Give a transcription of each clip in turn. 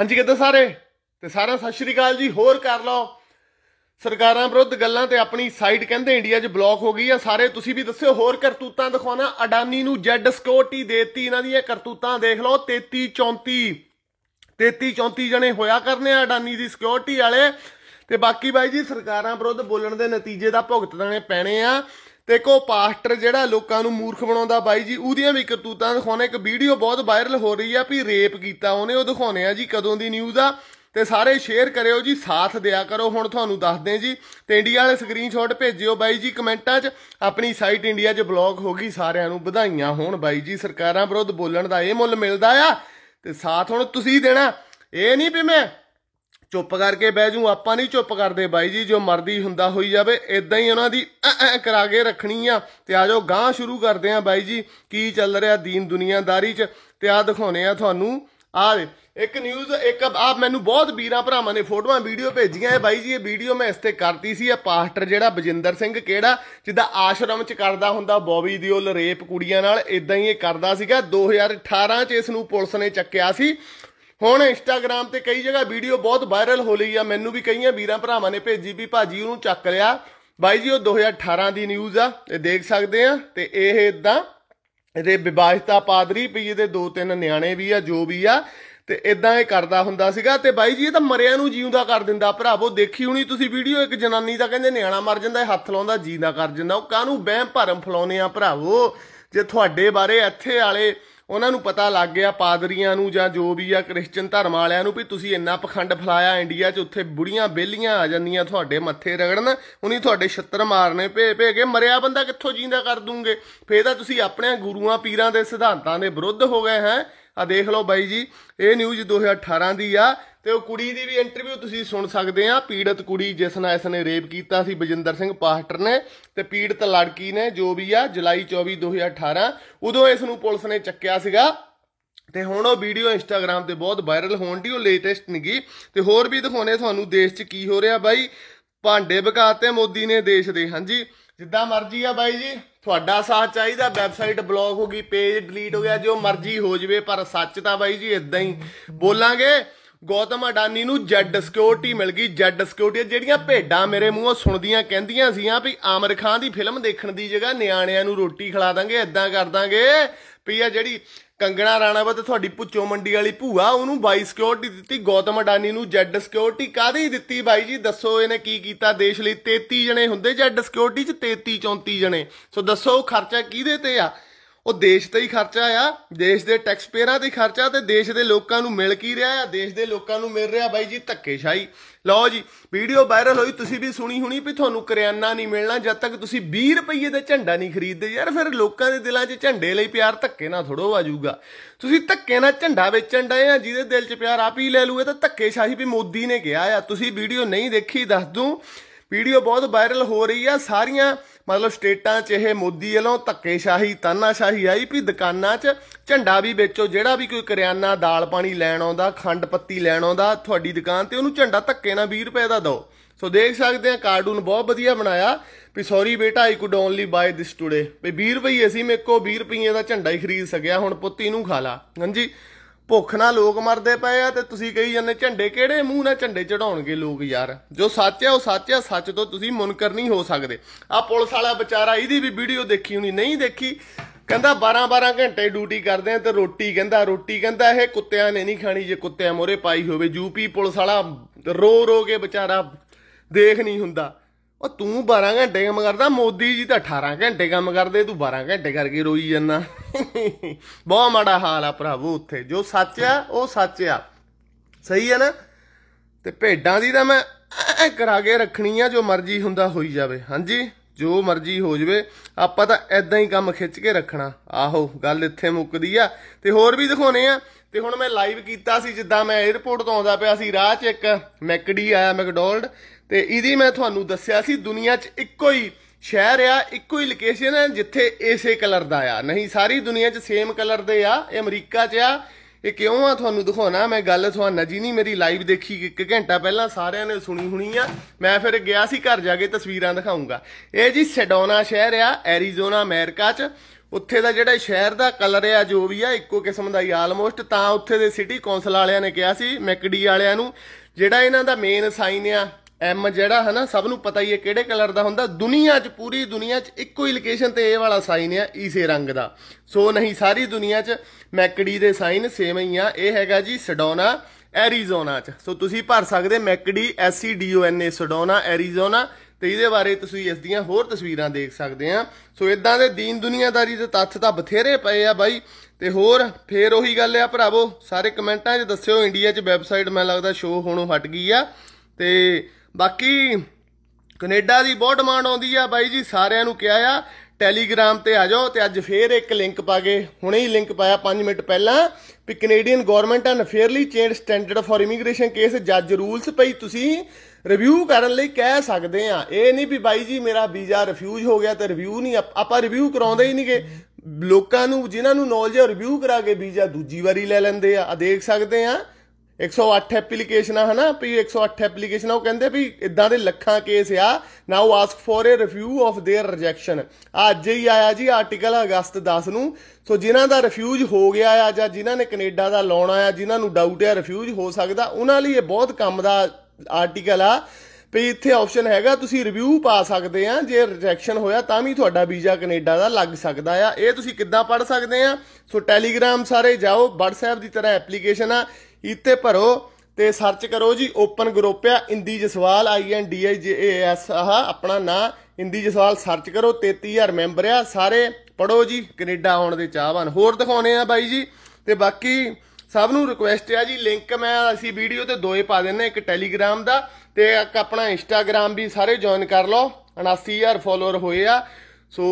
ਹਾਂਜੀ ਕਿੱਦਾਂ ਸਾਰੇ ਤੇ ਸਾਰਾ ਸਤਿ ਸ਼੍ਰੀ ਅਕਾਲ ਜੀ ਹੋਰ ਕਰ ਲਓ ਸਰਕਾਰਾਂ ਵਿਰੁੱਧ ਗੱਲਾਂ ਤੇ ਆਪਣੀ ਸਾਈਟ ਕਹਿੰਦੇ ਇੰਡੀਆ 'ਚ ਬਲੌਕ ਹੋ ਗਈ ਆ ਸਾਰੇ ਤੁਸੀਂ ਵੀ ਦੱਸਿਓ ਹੋਰ ਕਰਤੂਤਾਂ ਦਿਖਾਉਣਾ ਅਡਾਨੀ ਨੂੰ ਜੈਡ ਦੇ ਦੇਤੀ ਇਹਨਾਂ ਦੀਆਂ ਕਰਤੂਤਾਂ ਦੇਖ ਲਓ 33 34 33 34 ਜਣੇ ਹੋਇਆ ਕਰਨੇ ਆ ਅਡਾਨੀ ਦੀ ਸਕਿਉਰਟੀ ਵਾਲੇ ਤੇ ਬਾਕੀ ਬਾਈ ਜੀ ਸਰਕਾਰਾਂ ਵਿਰੁੱਧ ਬੋਲਣ ਦੇ ਨਤੀਜੇ ਦਾ ਭੁਗਤਣੇ ਪੈਣੇ ਆ ਤੇ ਕੋ ਪਾਸਟਰ ਜਿਹੜਾ ਲੋਕਾਂ ਨੂੰ ਮੂਰਖ ਬਣਾਉਂਦਾ ਬਾਈ ਜੀ ਉਹਦੀਆਂ ਵੀ ਕਰਤੂਤਾਂ ਦਿਖਾਉਣੇ ਇੱਕ ਵੀਡੀਓ ਬਹੁਤ ਵਾਇਰਲ ਹੋ ਰਹੀ ਆ ਵੀ ਰੇਪ ਕੀਤਾ ਉਹਨੇ ਉਹ ਦਿਖਾਉਣੇ ਆ ਜੀ ਕਦੋਂ ਦੀ ਨਿਊਜ਼ ਆ ਤੇ ਸਾਰੇ ਸ਼ੇਅਰ ਕਰਿਓ ਜੀ ਸਾਥ ਦਿਆ ਕਰੋ ਹੁਣ ਤੁਹਾਨੂੰ ਦੱਸਦੇ ਜੀ ਤੇ ਇੰਡੀਆ ਵਾਲੇ ਸਕਰੀਨਸ਼ਾਟ ਭੇਜਿਓ ਬਾਈ ਜੀ ਕਮੈਂਟਾਂ 'ਚ ਆਪਣੀ ਸਾਈਟ ਇੰਡੀਆ 'ਚ ਬਲੌਗ ਹੋ ਗਈ ਸਾਰਿਆਂ ਨੂੰ ਵਧਾਈਆਂ ਹੋਣ ਬਾਈ ਜੀ ਸਰਕਾਰਾਂ ਵਿਰੁੱਧ ਬੋਲਣ ਦਾ ਇਹ ਮੁੱਲ ਮਿਲਦਾ ਆ ਤੇ ਸਾਥ ਹੁਣ ਤੁਸੀਂ ਦੇਣਾ ਇਹ ਨਹੀਂ ਵੀ ਮੈਂ ਚੁੱਪ ਕਰਕੇ ਬਹਿ ਜੂ ਆਪਾਂ ਨਹੀਂ ਚੁੱਪ ਕਰਦੇ ਬਾਈ ਜੀ ਜੋ ਮਰਦੀ ਹੁੰਦਾ ਹੋਈ ਜਾਵੇ ਇਦਾਂ ਹੀ ਉਹਨਾਂ ਦੀ ਐ ਐ ਕਰਾ ਕੇ ਰੱਖਣੀ ਆ ਤੇ ਆਜੋ ਗਾਂ ਸ਼ੁਰੂ ਕਰਦੇ ਆ ਬਾਈ ਜੀ ਕੀ ਚੱਲ ਰਿਹਾ ਦੀਨ ਦੁਨੀਆਦਾਰੀ 'ਚ ਤੇ ਆ ਦਿਖਾਉਨੇ ਆ ਤੁਹਾਨੂੰ ਆ ਇੱਕ ਨਿਊਜ਼ ਇੱਕ ਆ ਮੈਨੂੰ ਬਹੁਤ ਵੀਰਾਂ ਭਰਾਵਾਂ ਨੇ ਫੋਟੋਆਂ ਵੀਡੀਓ ਭੇਜੀਆਂ ਇਹ ਬਾਈ ਜੀ ਇਹ ਵੀਡੀਓ ਮੈਂ ਇਸ ਤੇ ਕਰਤੀ ਸੀ ਇਹ ਪਾਸਟਰ ਜਿਹੜਾ ਬਜਿੰਦਰ ਸਿੰਘ ਕਿਹੜਾ ਜਿੱਦਾਂ ਆਸ਼ਰਮ ਚ ਕਰਦਾ ਹੁੰਦਾ ਬੌਬੀ ਦਿਓਲ ਰੇਪ ਕੁੜੀਆਂ ਨਾਲ ਇਦਾਂ ਹੀ ਇਹ ਕਰਦਾ ਸੀਗਾ 2018 ਚ ਇਸ ਨੂੰ ਪੁਲਿਸ ਨੇ ਚੱਕਿਆ ਸੀ ਹੁਣ ਇੰਸਟਾਗ੍ਰam ਤੇ ਕਈ ਜਗ੍ਹਾ ਵੀਡੀਓ ਬਹੁਤ ਵਾਇਰਲ ਹੋ ਲਈ ਆ ਮੈਨੂੰ ਵੀ ਕਈਆਂ ਵੀਰਾਂ ਭਰਾਵਾਂ ਨੇ ਭੇਜੀ ਵੀ ਭਾਜੀ ਉਹਨੂੰ ਚੱਕ ਲਿਆ ਬਾਈ ਜੀ ਉਹ 2018 ਦੀ ਨਿਊਜ਼ ਆ ਤੇ ਦੇਖ ਸਕਦੇ ਆ ਤੇ ਇਹ ਇਦਾਂ ਇਹਦੇ ਵਿਵਾਹਿਤਾ ਪਾਦਰੀ ਪਈ ਇਹਦੇ ਦੋ ਤਿੰਨ ਨਿਆਣੇ ਵੀ ਆ ਜੋ ਵੀ ਆ ਤੇ ਇਦਾਂ ਇਹ ਕਰਦਾ ਹੁੰਦਾ ਸੀਗਾ ਤੇ ਬਾਈ ਜੀ ਇਹ ਤਾਂ ਮਰਿਆ ਨੂੰ ਜਿਉਂਦਾ ਕਰ ਦਿੰਦਾ ਭਰਾਵੋ ਦੇਖੀ ਹੋਣੀ ਤੁਸੀਂ ਵੀਡੀਓ ਇੱਕ ਜਨਾਨੀ ਦਾ ਕਹਿੰਦੇ ਨਿਆਣਾ ਮਰ ਜਾਂਦਾ ਇਹ ਹੱਥ ਲਾਉਂਦਾ ਜੀਉਂਦਾ ਕਰ ਜਾਂਦਾ ਉਹ ਕਾਹਨੂੰ ਬਹਿਮ ਭਰਮ ਫਲਾਉਨੇ ਆ ਭਰਾਵੋ ਜੇ ਤੁਹਾਡੇ ਬਾਰੇ ਇੱਥੇ ਵਾਲੇ ਉਹਨਾਂ ਨੂੰ ਪਤਾ ਲੱਗ ਗਿਆ ਪਾਦਰੀਆਂ ਨੂੰ ਜਾਂ ਜੋ ਵੀ ਆ ਕ੍ਰਿਸਚੀਅਨ ਧਰਮ ਵਾਲਿਆਂ ਨੂੰ ਵੀ ਤੁਸੀਂ ਇੰਨਾ ਪਖੰਡ ਫਲਾਇਆ ਇੰਡੀਆ 'ਚ ਉੱਥੇ ਬੁੜੀਆਂ ਬੇਲੀਆਂ ਆ ਜਾਂਦੀਆਂ ਤੁਹਾਡੇ ਮੱਥੇ ਰਗੜਨ ਉਹਨੀ ਤੁਹਾਡੇ ਛੱਤਰ ਮਾਰਨੇ ਭੇ ਭੇ ਕੇ ਮਰਿਆ ਬੰਦਾ ਕਿੱਥੋਂ ਜਿੰਦਾ ਕਰ ਦੂੰਗੇ ਫੇਰ ਤਾਂ ਤੁਸੀਂ ਆਪਣੇ ਗੁਰੂਆਂ ਪੀਰਾਂ ਦੇ ਸਿਧਾਂਤਾਂ ਦੇ ਵਿਰੁੱਧ ਹੋ ਗਏ ਹੈ ਆ ਦੇਖ ਲਓ ਬਾਈ ਜੀ ਇਹ ਨਿਊਜ਼ 2018 ਦੀ ਆ ਤੇ ਉਹ ਕੁੜੀ ਦੀ ਵੀ ਇੰਟਰਵਿਊ ਤੁਸੀਂ ਸੁਣ ਸਕਦੇ ਆ ਪੀੜਤ ਕੁੜੀ ਜਿਸ ਨਾਲ ਇਸ ਨੇ ਰੇਪ ਕੀਤਾ ਸੀ ਬਜਿੰਦਰ ਸਿੰਘ ਪਾਸਟਰ ਨੇ ਤੇ ਪੀੜਤ ਲੜਕੀ ਨੇ ਜੋ ਵੀ ਆ ਜੁਲਾਈ 24 2018 ਉਦੋਂ ਇਸ ਨੂੰ ਪੁਲਿਸ ਨੇ ਚੱਕਿਆ ਸੀਗਾ ਤੇ ਹੁਣ ਉਹ ਵੀਡੀਓ ਇੰਸਟਾਗ੍ਰam ਤੇ ਬਹੁਤ ਵਾਇਰਲ ਹੋਣ ਦੀ ਉਹ ਲੇਟੈਸਟ ਨਗੀ ਤੇ ਹੋਰ ਵੀ ਦਿਖਾਉਣੇ ਤੁਹਾਨੂੰ ਦੇਸ਼ 'ਚ ਕੀ ਹੋ ਰਿਹਾ ਬਾਈ ਭਾਂਡੇ ਬਕਾਤੇ ਮੋਦੀ ਨੇ ਦੇਸ਼ ਦੇ ਹਾਂਜੀ ਜਿੱਦਾਂ ਮਰਜ਼ੀ ਆ ਬਾਈ ਜੀ ਤੁਹਾਡਾ ਸਾਥ ਚਾਹੀਦਾ ਵੈਬਸਾਈਟ ਬਲੌਕ ਹੋ ਗਈ ਪੇਜ ਡਿਲੀਟ ਹੋ ਗਿਆ ਜੋ ਮਰਜ਼ੀ ਹੋ ਜਵੇ ਪਰ ਸੱਚ ਤਾਂ ਬਾਈ ਜੀ ਇਦਾਂ ਹੀ ਬੋਲਾਂਗੇ ਗੌਤਮ ਅਡਾਨੀ ਨੂੰ ਜੈਡ ਸਿਕਿਉਰਿਟੀ ਮਿਲ ਗਈ ਜੈਡ ਸਿਕਿਉਰਿਟੀ ਜਿਹੜੀਆਂ ਭੇਡਾਂ ਮੇਰੇ ਮੂੰਹੋਂ ਸੁਣਦੀਆਂ ਕਹਿੰਦੀਆਂ ਸੀਆਂ ਵੀ ਆਮਰ ਖਾਨ ਦੀ ਫਿਲਮ ਦੇਖਣ ਦੀ ਜਗ੍ਹਾ ਨਿਆਣਿਆਂ ਨੂੰ ਰੋਟੀ ਖਿਲਾ ਦਾਂਗੇ ਇਦਾਂ ਕਰ ਦਾਂਗੇ ਪਈ ਆ ਜਿਹੜੀ ਕੰਗਣਾ ਰਾਣਾਵਤ ਤੁਹਾਡੀ ਪੁੱਚੋ ਮੰਡੀ ਵਾਲੀ ਭੂਆ ਉਹਨੂੰ ਬਾਈ ਸਿਕਿਉਰਟੀ ਦਿੱਤੀ ਗੌਤਮ ਅਡਾਨੀ ਨੂੰ ਜੈਡ ਸਿਕਿਉਰਟੀ ਕਾਦੀ ਦਿੱਤੀ ਬਾਈ ਜੀ ਦੱਸੋ ਇਹਨੇ ਕੀ ਕੀਤਾ ਦੇਸ਼ ਲਈ 33 ਜਣੇ ਹੁੰਦੇ ਜੈਡ ਸਿਕਿਉਰਟੀ ਚ 33 34 ਜਣੇ ਸੋ ਦੱਸੋ ਖਰਚਾ ਕਿਹਦੇ ਤੇ ਆ ਉਹ ਦੇਸ਼ ਤੇ ਹੀ ਖਰਚਾ ਆ ਦੇਸ਼ ਦੇ ਟੈਕਸ ਪੇਅਰਾਂ ਤੇ ਖਰਚਾ ਤੇ ਦੇਸ਼ ਦੇ ਲੋਕਾਂ ਨੂੰ ਮਿਲ ਕੀ ਰਿਹਾ ਆ ਦੇਸ਼ ਦੇ ਲੋਕਾਂ ਨੂੰ ਮਿਲ ਰਿਹਾ ਬਾਈ ਜੀ ਧੱਕੇਸ਼ਾਹੀ ਲਓ ਜੀ ਵੀਡੀਓ ਵਾਇਰਲ ਹੋਈ ਤੁਸੀਂ ਵੀ ਸੁਣੀ ਹੋਣੀ ਵੀ ਤੁਹਾਨੂੰ ਕਰਿਆਨਾ ਨਹੀਂ ਮਿਲਣਾ ਜਦ ਤੱਕ ਤੁਸੀਂ 20 ਰੁਪਏ ਦਾ ਝੰਡਾ ਨਹੀਂ ਖਰੀਦਦੇ ਯਾਰ ਫਿਰ ਲੋਕਾਂ ਦੇ ਦਿਲਾਂ 'ਚ ਝੰਡੇ ਲਈ ਪਿਆਰ ਧੱਕੇ ਨਾਲ ਥੋੜੋ ਆ ਜਾਊਗਾ ਤੁਸੀਂ ਧੱਕੇ ਨਾਲ ਝੰਡਾ ਵੇਚਣ ਡਏ ਆ ਜਿਹਦੇ ਦਿਲ 'ਚ ਪਿਆਰ ਆਪ ਹੀ ਲੈ ਲੂਏ ਤਾਂ ਧੱਕੇਸ਼ਾਹੀ ਵੀ ਮੋਦੀ ਨੇ ਕਿਹਾ ਆ ਤੁਸੀਂ ਵੀਡੀਓ ਨਹੀਂ ਦੇਖੀ ਦੱਸ ਦੂੰ ਵੀਡੀਓ ਬਹੁਤ ਵਾਇਰਲ ਹੋ ਰਹੀ ਆ ਸਾਰੀਆਂ ਮਤਲਬ ਸਟੇਟਾਂ 'ਚ ਇਹ ਮੋਦੀ ਵੱਲੋਂ ਧੱਕੇਸ਼ਾਹੀ ਤਾਨਾਸ਼ਾਹੀ ਆਈ ਵੀ ਦੁਕਾਨਾਂ 'ਚ ਝੰਡਾ ਵੀ ਵੇਚੋ ਜਿਹੜਾ ਵੀ ਕੋਈ ਕਰਿਆਨਾ ਦਾਲ ਪਾਣੀ ਲੈਣ ਆਉਂਦਾ ਖੰਡ ਪੱਤੀ ਲੈਣ ਆਉਂਦਾ ਤੁਹਾਡੀ ਦੁਕਾਨ ਤੇ ਉਹਨੂੰ ਝੰਡਾ ਧੱਕੇ ਨਾਲ 20 ਰੁਪਏ ਦਾ ਦਿਓ ਸੋ ਦੇਖ ਸਕਦੇ ਆ ਕਾਰਟੂਨ ਬਹੁਤ ਵਧੀਆ ਬਣਾਇਆ ਵੀ ਸੌਰੀ ਬੇਟਾ I could only buy this today ਵੀ 20 ਰੁਪਏ ਸੀ ਮੇਕੋ 20 ਰੁਪਏ ਦਾ ਝੰਡਾ ਹੀ ਖਰੀਦ ਸਕਿਆ ਹੁਣ ਪੁੱਤੀ ਨੂੰ ਖਾ ਲਾ ਹਾਂਜੀ ਭੁੱਖ ਨਾਲ ਲੋਕ ਮਰਦੇ ਪਏ ਆ ਤੇ ਤੁਸੀਂ ਕਹੀ ਜਾਂਦੇ ਝੰਡੇ ਕਿਹੜੇ ਮੂੰਹ ਨਾਲ ਝੰਡੇ ਚੜਾਉਣਗੇ ਲੋਕ ਯਾਰ ਜੋ ਸੱਚ ਆ ਉਹ ਸੱਚ ਆ ਸੱਚ ਤੋਂ ਤੁਸੀਂ ਮੁਨਕਰ ਨਹੀਂ ਹੋ ਸਕਦੇ ਆ ਪੁਲਿਸ ਵਾਲਾ ਵਿਚਾਰਾ ਇਹਦੀ ਵੀ ਵੀਡੀਓ ਦੇਖੀ ਹੁਣੀ ਨਹੀਂ ਦੇਖੀ ਕਹਿੰਦਾ 12-12 ਘੰਟੇ ਡਿਊਟੀ ਕਰਦੇ ਆ ਤੇ ਰੋਟੀ ਕਹਿੰਦਾ ਰੋਟੀ ਕਹਿੰਦਾ ਇਹ ਕੁੱਤਿਆਂ ਨੇ ਨਹੀਂ ਖਾਣੀ ਜੇ ਕੁੱਤਿਆਂ ਮੋਰੇ ਪਾਈ ਹੋਵੇ ਯੂਪੀ ਪੁਲਿਸ ਵਾਲਾ ਰੋ ਰੋ ਕੇ ਵਿਚਾਰਾ ਦੇਖ ਨਹੀਂ ਹੁੰਦਾ ਉਹ ਤੂੰ 12 ਘੰਟੇ ਕੰਮ ਕਰਦਾ ਮੋਦੀ ਜੀ ਤਾਂ 18 ਘੰਟੇ ਕੰਮ ਕਰਦੇ ਤੂੰ 12 ਘੰਟੇ ਕਰਕੇ ਰੋਈ ਜਾਂਦਾ ਬਹੁਤ ਮਾੜਾ ਹਾਲ ਆ ਭਰਾਵੋ ਉੱਥੇ ਜੋ ਸੱਚ ਆ ਉਹ ਸੱਚ ਆ ਸਹੀ ਆ ਨਾ ਤੇ ਭੇਡਾਂ ਦੀ ਤਾਂ ਮੈਂ ਕਰਾ ਕੇ ਰੱਖਣੀ ਆ ਜੋ ਮਰਜ਼ੀ ਹੁੰਦਾ ਹੋਈ ਜਾਵੇ ਹਾਂਜੀ ਜੋ ਮਰਜ਼ੀ ਹੋ ਜਵੇ ਆਪਾਂ ਤਾਂ ਐਦਾਂ ਹੀ ਕੰਮ ਖਿੱਚ ਕੇ ਰੱਖਣਾ ਆਹੋ ਗੱਲ ਇੱਥੇ ਮੁੱਕਦੀ ਆ ਤੇ ਹੋਰ ਵੀ ਦਿਖਾਉਣੇ ਆ ਤੇ ਹੁਣ ਮੈਂ ਲਾਈਵ ਕੀਤਾ ਸੀ ਜਿੱਦਾਂ ਮੈਂ 에어ਪੋਰਟ ਤੋਂ ਆਉਂਦਾ ਪਿਆ ਸੀ ਰਾਹ 'ਚ ਇੱਕ ਮੈਕਡੀ ਆਇਆ ਮੈਕਡੋਲਡ ਤੇ ਇਹਦੀ ਮੈਂ ਤੁਹਾਨੂੰ ਦੱਸਿਆ ਸੀ ਦੁਨੀਆ 'ਚ ਇੱਕੋ ਹੀ ਸ਼ਹਿਰ ਆ ਇੱਕੋ ਹੀ ਲੋਕੇਸ਼ਨ ਹੈ ਜਿੱਥੇ ਇਸੇ ਕਲਰ ਦਾ ਆ ਨਹੀਂ ਸਾਰੀ ਦੁਨੀਆ 'ਚ ਸੇਮ ਕਲਰ ਦੇ ਆ ਇਹ ਅਮਰੀਕਾ 'ਚ ਆ ਇਹ ਕਿਉਂ ਆ ਤੁਹਾਨੂੰ ਦਿਖਾਉਣਾ ਮੈਂ ਗੱਲ ਤੁਹਾਨੂੰ ਜੀ ਨਹੀਂ ਮੇਰੀ ਲਾਈਵ ਦੇਖੀ ਇੱਕ ਘੰਟਾ ਪਹਿਲਾਂ ਸਾਰਿਆਂ ਨੇ ਸੁਣੀ ਹੋਣੀ ਆ ਮੈਂ ਫਿਰ ਗਿਆ ਸੀ ਘਰ ਜਾ ਕੇ ਤਸਵੀਰਾਂ ਦਿਖਾਉਂਗਾ ਇਹ ਜੀ ਸੈਡੋਨਾ ਸ਼ਹਿਰ ਆ ਐਰੀਜ਼ੋਨਾ ਅਮਰੀਕਾ 'ਚ ਉੱਥੇ ਦਾ ਜਿਹੜਾ ਸ਼ਹਿਰ ਦਾ ਕਲਰ ਆ ਜੋ ਵੀ ਆ ਇੱਕੋ ਕਿਸਮ ਦਾ ਹੀ ਆਲਮੋਸਟ ਤਾਂ ਉੱਥੇ ਦੇ ਸਿਟੀ ਕੌਂਸਲ ਵਾਲਿਆਂ ਨੇ ਕਿਹਾ ਸੀ ਮੈਕਡੀ ਵਾਲਿਆਂ ਨੂੰ ਜਿਹੜਾ ਇਹਨਾਂ ਦਾ ਮੇਨ ਸਾਈਨ ਆ ਐਮ ਜਿਹੜਾ ਹੈ ਨਾ ਸਭ ਨੂੰ ਪਤਾ ਹੀ ਹੈ ਕਿਹੜੇ ਕਲਰ ਦਾ ਹੁੰਦਾ ਦੁਨੀਆ 'ਚ ਪੂਰੀ ਦੁਨੀਆ 'ਚ ਇੱਕੋ ਹੀ ਲੋਕੇਸ਼ਨ ਤੇ ਇਹ ਵਾਲਾ ਸਾਈਨ ਹੈ ਇਸੇ ਰੰਗ ਦਾ ਸੋ ਨਹੀਂ ਸਾਰੀ ਦੁਨੀਆ 'ਚ ਮੈਕਡੀ ਦੇ ਸਾਈਨ ਸੇਮ ਹੀ ਆ ਇਹ ਹੈਗਾ ਜੀ ਸਡੋਨਾ ਐਰੀਜ਼ੋਨਾ 'ਚ ਸੋ ਤੁਸੀਂ ਭਰ ਸਕਦੇ ਮੈਕਡੀ S C D O N A Sedona Arizona ਤੇ ਇਹਦੇ ਬਾਰੇ ਤੁਸੀਂ ਇਸ ਦੀਆਂ ਹੋਰ ਤਸਵੀਰਾਂ ਦੇਖ ਸਕਦੇ ਆ ਸੋ ਇਦਾਂ ਦੇ ਦੀਨ ਦੁਨੀਆਦਾਰੀ ਦੇ ਤੱਥ ਤਾਂ ਬਥੇਰੇ ਪਏ ਆ ਬਾਈ ਤੇ ਹੋਰ ਫੇਰ ਉਹੀ ਗੱਲ ਆ ਭਰਾਵੋ ਸਾਰੇ ਕਮੈਂਟਾਂ 'ਚ ਦੱਸਿਓ ਇੰਡੀਆ 'ਚ ਵੈਬਸਾਈਟ ਮੈਨੂੰ ਲੱਗਦਾ ਸ਼ੋ ਹੋਣੋਂ ਹਟ ਗਈ ਆ ਤੇ ਬਾਕੀ ਕੈਨੇਡਾ ਦੀ ਬਹੁਤ ਡਿਮਾਂਡ ਆਉਂਦੀ ਆ ਬਾਈ ਜੀ ਸਾਰਿਆਂ ਨੂੰ ਕਿਹਾ ਆ ਟੈਲੀਗ੍ਰਾਮ ਤੇ ਆ ਜਾਓ ਤੇ ਅੱਜ ਫੇਰ ਇੱਕ ਲਿੰਕ ਪਾ ਗਏ ਹੁਣੇ ਹੀ ਲਿੰਕ ਪਾਇਆ 5 ਮਿੰਟ ਪਹਿਲਾਂ ਵੀ ਕੈਨੇਡੀਅਨ ਗਵਰਨਮੈਂਟ ਹਨ fairly change standard for immigration case ਜੱਜ ਰੂਲਸ ਪਈ ਤੁਸੀਂ ਰਿਵਿਊ ਕਰਨ ਲਈ ਕਹਿ ਸਕਦੇ ਆ ਇਹ ਨਹੀਂ ਵੀ ਬਾਈ ਜੀ ਮੇਰਾ ਵੀਜ਼ਾ ਰਿਫਿਊਜ਼ ਹੋ ਗਿਆ ਤੇ ਰਿਵਿਊ ਨਹੀਂ ਆਪਾਂ ਰਿਵਿਊ ਕਰਾਉਂਦੇ ਹੀ ਨਹੀਂਗੇ ਲੋਕਾਂ ਨੂੰ ਜਿਨ੍ਹਾਂ ਨੂੰ ਨੌਲੇਜ ਰਿਵਿਊ ਕਰਾ ਕੇ ਵੀਜ਼ਾ ਦੂਜੀ ਵਾਰੀ ਲੈ ਲੈਂਦੇ ਆ ਆ ਦੇਖ ਸਕਦੇ ਆ 108 ਐਪਲੀਕੇਸ਼ਨਾਂ ਹਨਾ ਵੀ 108 ਐਪਲੀਕੇਸ਼ਨਾਂ ਉਹ ਕਹਿੰਦੇ ਵੀ ਇਦਾਂ ਦੇ ਲੱਖਾਂ ਕੇਸ ਆ now ask for a review of their rejection ਅੱਜ ਹੀ ਆਇਆ ਜੀ ਆਰਟੀਕਲ ਅਗਸਤ 10 ਨੂੰ ਸੋ ਜਿਨ੍ਹਾਂ ਦਾ ਰਿਫਿਊਜ ਹੋ ਗਿਆ ਆ ਜਾਂ ਜਿਨ੍ਹਾਂ ਨੇ ਕੈਨੇਡਾ ਦਾ ਲਾਉਣਾ ਆ ਜਿਨ੍ਹਾਂ ਨੂੰ ਡਾਊਟ ਆ ਰਿਫਿਊਜ ਹੋ ਸਕਦਾ ਉਹਨਾਂ ਲਈ ਇਹ ਬਹੁਤ ਕੰਮ ਦਾ ਆਰਟੀਕਲ ਆ ਵੀ ਇੱਥੇ ਆਪਸ਼ਨ ਹੈਗਾ ਤੁਸੀਂ ਰਿਵਿਊ ਪਾ ਸਕਦੇ ਆ ਜੇ ਰਿਜੈਕਸ਼ਨ ਹੋਇਆ ਤਾਂ ਵੀ ਤੁਹਾਡਾ ਵੀਜ਼ਾ ਕੈਨੇਡਾ ਦਾ ਲੱਗ ਸਕਦਾ ਆ ਇਹ ਤੁਸੀਂ ਕਿੱਦਾਂ ਪੜ ਸਕਦੇ ਆ ਸੋ ਟੈਲੀਗ੍ਰਾਮ ਸਾਰੇ ਜਾਓ ਵਟਸਐਪ ਦੀ ਤਰ੍ਹਾਂ ਐਪਲੀਕੇਸ਼ਨ ਆ ਇੱਥੇ ਭਰੋ ਤੇ ਸਰਚ ਕਰੋ ਜੀ ਓਪਨ ਗਰੁੱਪ ਆ ਇੰਦੀ ਜਸਵਾਲ ਆਈ N D I J S ਆਹ ਆਪਣਾ ਨਾਂ ਇੰਦੀ ਜਸਵਾਲ ਸਰਚ ਕਰੋ 33000 ਮੈਂਬਰ ਆ ਸਾਰੇ ਪੜੋ ਜੀ ਕੈਨੇਡਾ ਆਉਣ ਦੇ ਚਾਹਵਾਨ ਹੋਰ ਦਿਖਾਉਣੇ ਆ ਬਾਈ ਜੀ ਤੇ ਬਾਕੀ ਸਭ ਨੂੰ ਰਿਕੁਐਸਟ ਆ ਜੀ ਲਿੰਕ ਮੈਂ ਅਸੀਂ ਵੀਡੀਓ ਤੇ ਦੋਏ ਪਾ ਦਿੰਨੇ ਇੱਕ ਟੈਲੀਗ੍ਰਾਮ ਦਾ ਤੇ ਇੱਕ ਆਪਣਾ ਇੰਸਟਾਗ੍ਰam ਵੀ ਸਾਰੇ ਜੁਆਇਨ ਕਰ ਲਓ 79000 ਫੋਲੋਅਰ ਹੋਏ ਆ ਸੋ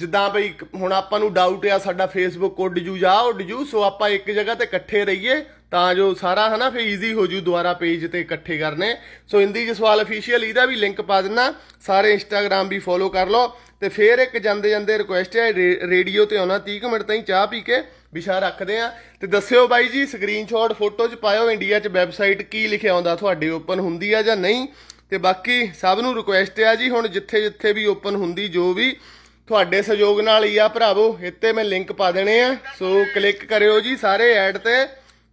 ਜਿੱਦਾਂ ਬਈ ਹੁਣ ਆਪਾਂ ਨੂੰ ਡਾਊਟ ਆ ਸਾਡਾ ਫੇਸਬੁੱਕ ਕੋਡ ਜੂ ਜਾ ਉਹ ਡਿਜੂ ਸੋ ਆਪਾਂ ਇੱਕ ਜਗ੍ਹਾ ਤੇ ਇਕੱਠੇ ਰਹੀਏ ਤਾਂ ਜੋ ਸਾਰਾ ਹਨਾ ਫੇ ਈਜ਼ੀ ਹੋ ਜੂ ਦੁਆਰਾ ਪੇਜ ਤੇ ਇਕੱਠੇ ਕਰਨੇ ਸੋ ਇੰਦੀ ਜਸਵਾਲ ਅਫੀਸ਼ੀਅਲ ਇਹਦਾ ਵੀ ਲਿੰਕ ਪਾ ਦਿੰਨਾ ਸਾਰੇ ਇੰਸਟਾਗ੍ਰam ਵੀ ਫੋਲੋ ਕਰ ਲਓ ਤੇ ਫੇਰ ਇੱਕ ਜਾਂਦੇ ਜਾਂਦੇ ਰਿਕੁਐਸਟ ਹੈ ਰੇਡੀਓ ਤੇ ਆਉਣਾ 30 ਮਿੰਟ ਤਾਈਂ ਚਾਹ ਪੀ ਕੇ ਵਿਸ਼ਾ ਰੱਖਦੇ ਆ ਤੇ ਦੱਸਿਓ ਬਾਈ ਜੀ ਸਕਰੀਨਸ਼ਾਟ ਫੋਟੋ 'ਚ ਪਾਇਓ ਇੰਡੀਆ 'ਚ ਵੈਬਸਾਈਟ ਕੀ ਲਿਖਿਆ ਆਉਂਦਾ ਤੁਹਾਡੇ ਓਪਨ ਹੁੰਦੀ ਆ ਜਾਂ ਨਹੀਂ ਤੇ ਬਾਕੀ ਸਭ ਨੂੰ ਰਿਕੁਐਸਟ ਆ ਜੀ ਹੁਣ ਜਿੱਥੇ ਜਿੱਥੇ ਵੀ ਓਪਨ ਹੁੰਦੀ ਜੋ ਵੀ ਤੁਹਾਡੇ ਸਹਿਯੋਗ ਨਾਲ ਹੀ ਆ ਭਰਾਵੋ ਇੱਥੇ ਮੈਂ ਲਿੰਕ ਪਾ ਦੇਣੇ ਆ ਸੋ ਕਲਿੱਕ ਕਰਿਓ ਜੀ ਸਾਰੇ ਐਡ ਤੇ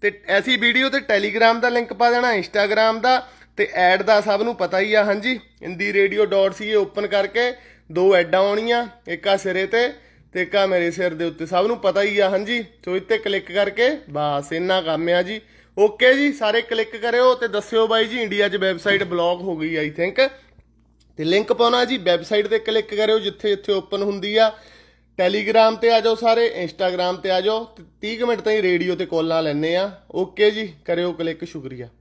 ਤੇ ਐਸੀ ਵੀਡੀਓ ਤੇ ਟੈਲੀਗ੍ਰਾਮ ਦਾ ਲਿੰਕ ਪਾ ਦੇਣਾ ਇੰਸਟਾਗ੍ਰਾਮ ਦਾ ਤੇ ਐਡ ਦਾ ਸਭ ਨੂੰ ਪਤਾ ਹੀ ਆ ਹਾਂਜੀ indireradio.ca ਓਪਨ ਕਰਕੇ ਦੋ ਐਡਾਂ ਆਉਣੀਆਂ ਇੱਕ ਆ ਸਿਰੇ ਤੇ ਤੇ ਇੱਕ ਆ ਮੇਰੇ ਸਿਰ ਦੇ ਉੱਤੇ ਸਭ ਨੂੰ ਪਤਾ ਹੀ ਆ ਹਾਂਜੀ ਸੋ ਇੱਥੇ ਕਲਿੱਕ ਕਰਕੇ ਬਸ ਇੰਨਾ ਕੰਮ ਆ ਜੀ ਓਕੇ ਜੀ ਸਾਰੇ ਕਲਿੱਕ ਕਰਿਓ ਤੇ ਦੱਸਿਓ ਬਾਈ ਜੀ ਇੰਡੀਆ 'ਚ ਵੈਬਸਾਈਟ ਬਲੌਕ ਹੋ ਗਈ ਆਈ ਥਿੰਕ ਤੇ ਲਿੰਕ ਪਾਉਣਾ ਜੀ ਵੈਬਸਾਈਟ ਤੇ ਕਲਿੱਕ ਕਰਿਓ ਜਿੱਥੇ ਇੱਥੇ ਓਪਨ ਹੁੰਦੀ ਆ ਟੈਲੀਗ੍ਰਾਮ ਤੇ ਆ ਜਾਓ ਸਾਰੇ ਇੰਸਟਾਗ੍ਰਾਮ ਤੇ ਆ ਜਾਓ 30 ਮਿੰਟ ਤਾਈਂ ਰੇਡੀਓ ਤੇ ਕਾਲ ਲਾ ਲੈਣੇ ਆ ਓਕੇ ਜੀ ਕਰਿਓ ਕਲਿੱਕ ਸ਼ੁਕਰੀਆ